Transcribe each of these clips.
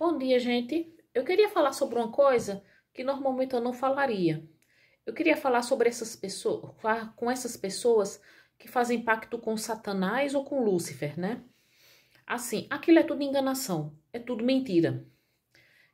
Bom dia, gente. Eu queria falar sobre uma coisa que normalmente eu não falaria. Eu queria falar sobre essas pessoas, com essas pessoas que fazem pacto com Satanás ou com Lúcifer, né? Assim, aquilo é tudo enganação, é tudo mentira.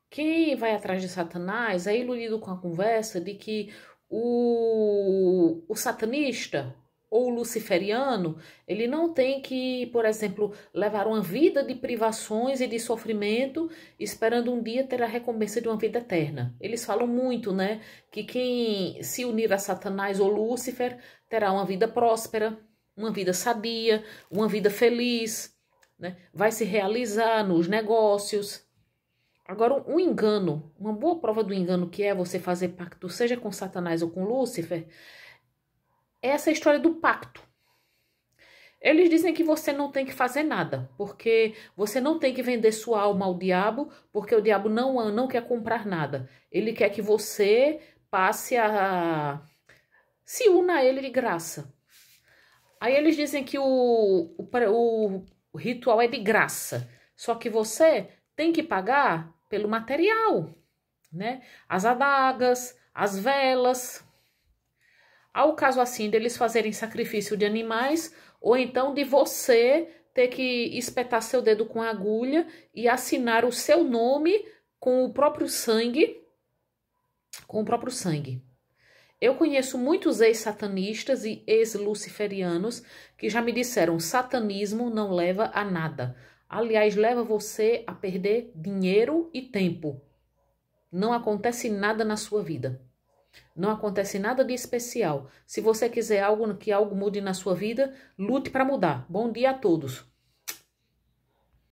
Quem vai atrás de Satanás é iludido com a conversa de que o, o satanista, ou luciferiano, ele não tem que, por exemplo, levar uma vida de privações e de sofrimento, esperando um dia ter a recompensa de uma vida eterna. Eles falam muito, né, que quem se unir a Satanás ou Lúcifer terá uma vida próspera, uma vida sadia, uma vida feliz, né? Vai se realizar nos negócios, Agora, um engano, uma boa prova do engano que é você fazer pacto, seja com Satanás ou com Lúcifer, essa história do pacto. Eles dizem que você não tem que fazer nada, porque você não tem que vender sua alma ao diabo, porque o diabo não, não quer comprar nada. Ele quer que você passe a. se una a ele de graça. Aí eles dizem que o, o, o ritual é de graça, só que você tem que pagar pelo material, né? As adagas, as velas, Há o caso assim deles fazerem sacrifício de animais ou então de você ter que espetar seu dedo com agulha e assinar o seu nome com o próprio sangue, com o próprio sangue. Eu conheço muitos ex-satanistas e ex-luciferianos que já me disseram: satanismo não leva a nada. Aliás, leva você a perder dinheiro e tempo. Não acontece nada na sua vida. Não acontece nada de especial. Se você quiser algo que algo mude na sua vida, lute para mudar. Bom dia a todos.